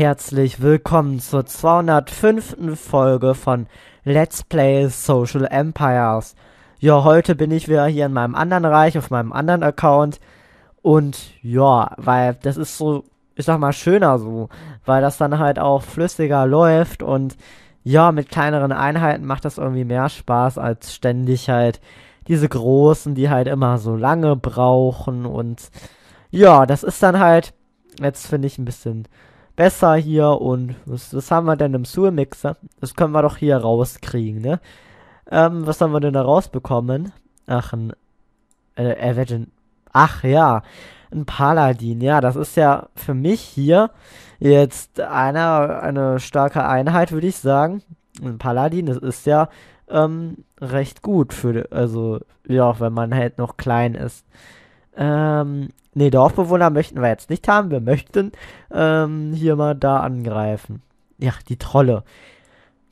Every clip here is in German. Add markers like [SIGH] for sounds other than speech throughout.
Herzlich willkommen zur 205. Folge von Let's Play Social Empires. Ja, heute bin ich wieder hier in meinem anderen Reich, auf meinem anderen Account. Und ja, weil das ist so, ich sag mal, schöner so, weil das dann halt auch flüssiger läuft und ja, mit kleineren Einheiten macht das irgendwie mehr Spaß als ständig halt diese großen, die halt immer so lange brauchen und ja, das ist dann halt, jetzt finde ich ein bisschen besser hier und was, was haben wir denn im Sewer-Mixer? Das können wir doch hier rauskriegen, ne? Ähm, was haben wir denn da rausbekommen? Ach, ein äh, er wird ein... Ach ja, ein Paladin. Ja, das ist ja für mich hier jetzt eine, eine starke Einheit, würde ich sagen. Ein Paladin, das ist ja ähm, recht gut für, also ja, wenn man halt noch klein ist. Ähm, Ne, Dorfbewohner möchten wir jetzt nicht haben. Wir möchten ähm, hier mal da angreifen. Ja, die Trolle.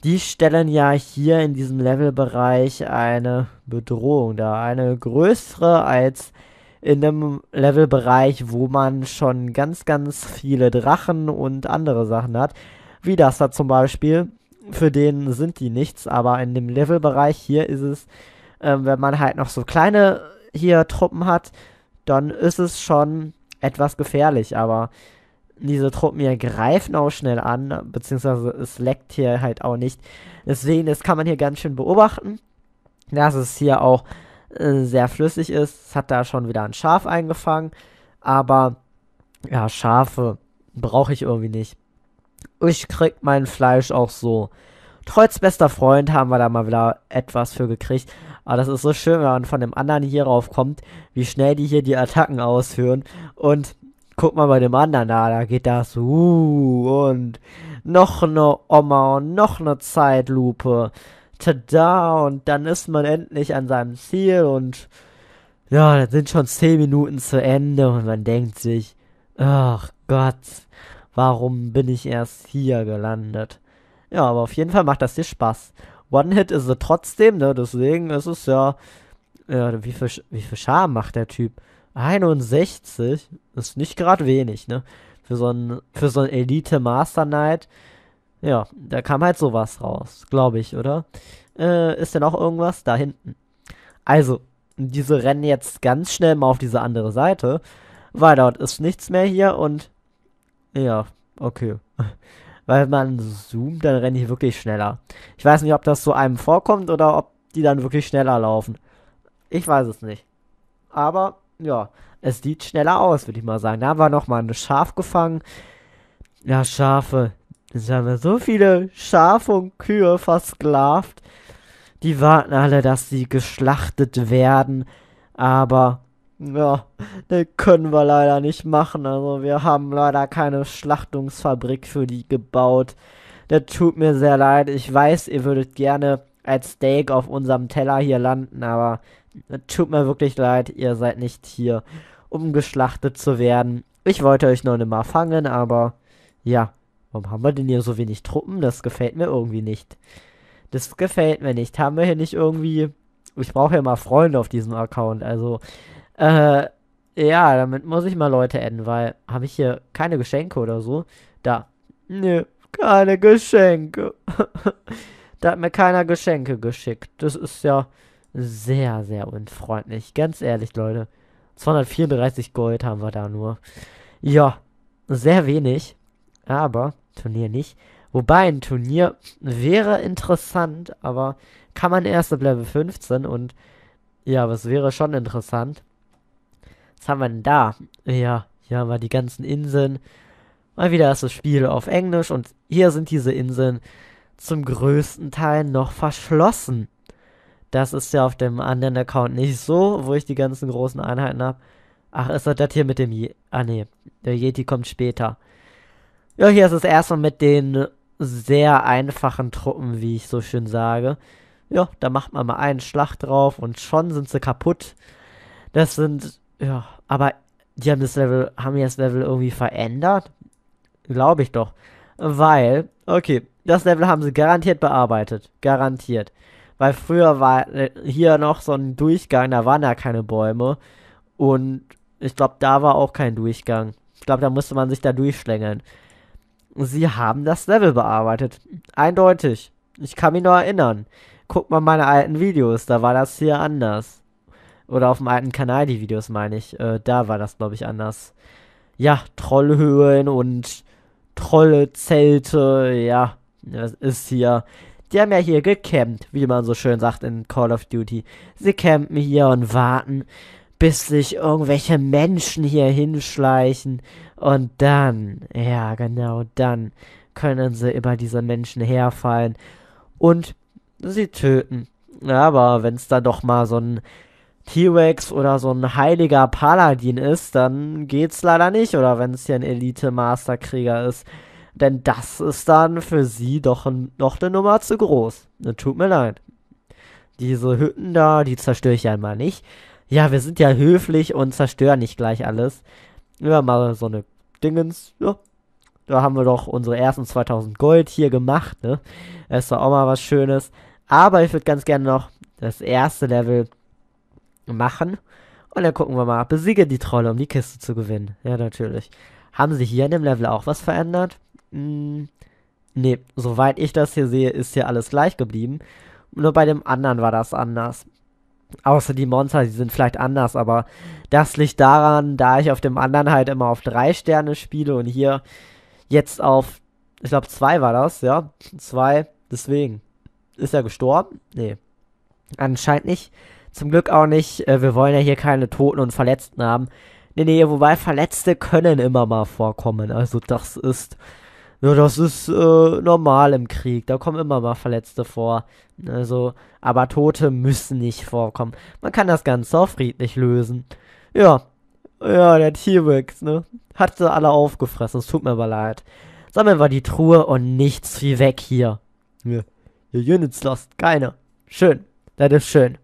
Die stellen ja hier in diesem Levelbereich eine Bedrohung da. Eine größere als in einem Levelbereich, wo man schon ganz, ganz viele Drachen und andere Sachen hat. Wie das da zum Beispiel. Für den sind die nichts, aber in dem Levelbereich hier ist es, äh, wenn man halt noch so kleine hier Truppen hat, dann ist es schon etwas gefährlich, aber diese Truppen hier greifen auch schnell an, beziehungsweise es leckt hier halt auch nicht. Deswegen, das kann man hier ganz schön beobachten, dass es hier auch äh, sehr flüssig ist. Es hat da schon wieder ein Schaf eingefangen, aber ja, Schafe brauche ich irgendwie nicht. Ich krieg mein Fleisch auch so trotz bester Freund haben wir da mal wieder etwas für gekriegt. Aber das ist so schön, wenn man von dem anderen hierauf kommt, wie schnell die hier die Attacken ausführen. Und guck mal bei dem anderen da, da geht das. Uh, und noch eine Oma und noch eine Zeitlupe. Tada, und dann ist man endlich an seinem Ziel und ja, dann sind schon 10 Minuten zu Ende und man denkt sich, ach Gott, warum bin ich erst hier gelandet? Ja, aber auf jeden Fall macht das dir Spaß. One-Hit ist es trotzdem, ne? Deswegen ist es ja. ja wie, viel, wie viel Charme macht der Typ? 61 ist nicht gerade wenig, ne? Für so ein, für so ein Elite Master Knight. Ja, da kam halt sowas raus, glaube ich, oder? Äh, ist denn auch irgendwas da hinten? Also, diese rennen jetzt ganz schnell mal auf diese andere Seite, weil dort ist nichts mehr hier und ja, okay weil man zoomt, dann renne ich wirklich schneller. Ich weiß nicht, ob das so einem vorkommt oder ob die dann wirklich schneller laufen. Ich weiß es nicht. Aber ja, es sieht schneller aus, würde ich mal sagen. Da haben wir nochmal ein Schaf gefangen. Ja, Schafe. Jetzt haben wir so viele Schafe und Kühe versklavt. Die warten alle, dass sie geschlachtet werden. Aber ja, das können wir leider nicht machen. Also wir haben leider keine Schlachtungsfabrik für die gebaut. Das tut mir sehr leid. Ich weiß, ihr würdet gerne als Steak auf unserem Teller hier landen, aber das tut mir wirklich leid. Ihr seid nicht hier, um geschlachtet zu werden. Ich wollte euch noch nicht mal fangen, aber ja. Warum haben wir denn hier so wenig Truppen? Das gefällt mir irgendwie nicht. Das gefällt mir nicht. Haben wir hier nicht irgendwie... Ich brauche ja mal Freunde auf diesem Account. Also äh, ja, damit muss ich mal Leute enden, weil habe ich hier keine Geschenke oder so. Da. Nö, keine Geschenke. [LAUGHS] da hat mir keiner Geschenke geschickt. Das ist ja sehr, sehr unfreundlich. Ganz ehrlich, Leute. 234 Gold haben wir da nur. Ja, sehr wenig. Aber Turnier nicht. Wobei ein Turnier wäre interessant, aber kann man erst ab Level 15 und ja, was wäre schon interessant. Was haben wir denn da? Ja, hier haben wir die ganzen Inseln. Mal wieder ist das Spiel auf Englisch und hier sind diese Inseln zum größten Teil noch verschlossen. Das ist ja auf dem anderen Account nicht so, wo ich die ganzen großen Einheiten habe. Ach, ist das das hier mit dem Ye Ah, nee. Der Yeti kommt später. Ja, hier ist es erstmal mit den sehr einfachen Truppen, wie ich so schön sage. Ja, da macht man mal einen Schlag drauf und schon sind sie kaputt. Das sind, ja, aber die haben das Level, haben das Level irgendwie verändert? Glaube ich doch. Weil, okay, das Level haben sie garantiert bearbeitet. Garantiert. Weil früher war äh, hier noch so ein Durchgang, da waren ja keine Bäume. Und ich glaube, da war auch kein Durchgang. Ich glaube, da musste man sich da durchschlängeln. Sie haben das Level bearbeitet. Eindeutig. Ich kann mich nur erinnern. Guck mal meine alten Videos, da war das hier anders. Oder auf dem alten Kanal die Videos, meine ich. Äh, da war das, glaube ich, anders. Ja, Trollhöhlen und Trollzelte, ja, das ist hier. Die haben ja hier gecampt, wie man so schön sagt in Call of Duty. Sie campen hier und warten, bis sich irgendwelche Menschen hier hinschleichen. Und dann, ja, genau dann, können sie über diese Menschen herfallen und sie töten. Aber wenn es da doch mal so ein T-Rex oder so ein heiliger Paladin ist, dann geht's leider nicht. Oder wenn es hier ein Elite-Masterkrieger ist. Denn das ist dann für sie doch ein, noch eine Nummer zu groß. Ne, tut mir leid. Diese Hütten da, die zerstöre ich ja einmal nicht. Ja, wir sind ja höflich und zerstören nicht gleich alles. Ja, mal so eine Dingens. Ja. Da haben wir doch unsere ersten 2000 Gold hier gemacht, ne? Das ist doch auch mal was Schönes. Aber ich würde ganz gerne noch das erste Level machen. Und dann gucken wir mal, besiege die Trolle, um die Kiste zu gewinnen. Ja, natürlich. Haben sie hier in dem Level auch was verändert? Hm, nee, soweit ich das hier sehe, ist hier alles gleich geblieben. Nur bei dem anderen war das anders. Außer die Monster, die sind vielleicht anders, aber das liegt daran, da ich auf dem anderen halt immer auf drei Sterne spiele und hier jetzt auf, ich glaube, zwei war das, ja. Zwei, deswegen. Ist er gestorben? Nee. Anscheinend nicht. Zum Glück auch nicht. Äh, wir wollen ja hier keine Toten und Verletzten haben. Nee, nee, wobei Verletzte können immer mal vorkommen. Also das ist. Ja, das ist äh, normal im Krieg. Da kommen immer mal Verletzte vor. Also, aber Tote müssen nicht vorkommen. Man kann das Ganze auch friedlich lösen. Ja. Ja, der T-Rex, ne? Hat sie alle aufgefressen. Es tut mir aber leid. Sammeln wir die Truhe und nichts wie weg hier. Ja. Die Units lost. Keine. Schön. Das ist schön.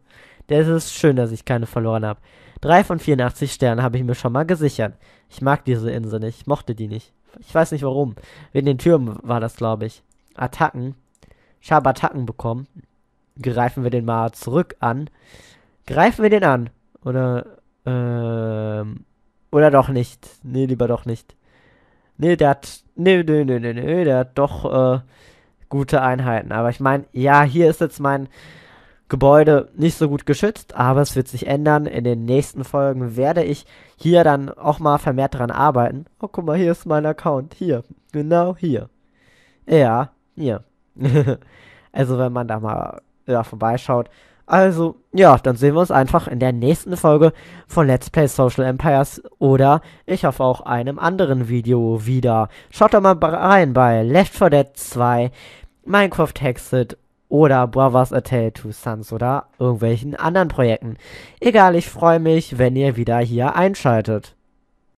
Das ist schön, dass ich keine verloren habe. Drei von 84 Sternen habe ich mir schon mal gesichert. Ich mag diese Insel nicht. Ich mochte die nicht. Ich weiß nicht warum. Wegen den Türmen war das, glaube ich. Attacken. Ich habe Attacken bekommen. Greifen wir den mal zurück an. Greifen wir den an. Oder, ähm, oder doch nicht. Nee, lieber doch nicht. Nee, der hat, nee, nee, nee, nee, nee, der hat doch, äh, gute Einheiten. Aber ich meine, ja, hier ist jetzt mein Gebäude nicht so gut geschützt, aber es wird sich ändern. In den nächsten Folgen werde ich hier dann auch mal vermehrt daran arbeiten. Oh, guck mal, hier ist mein Account. Hier. Genau hier. Ja, hier. [LAUGHS] also, wenn man da mal ja, vorbeischaut. Also, ja, dann sehen wir uns einfach in der nächsten Folge von Let's Play Social Empires oder ich hoffe auch einem anderen Video wieder. Schaut doch mal rein bei Left 4 Dead 2, Minecraft Hexed oder Brothers A Tale to Sons oder irgendwelchen anderen Projekten. Egal, ich freue mich, wenn ihr wieder hier einschaltet.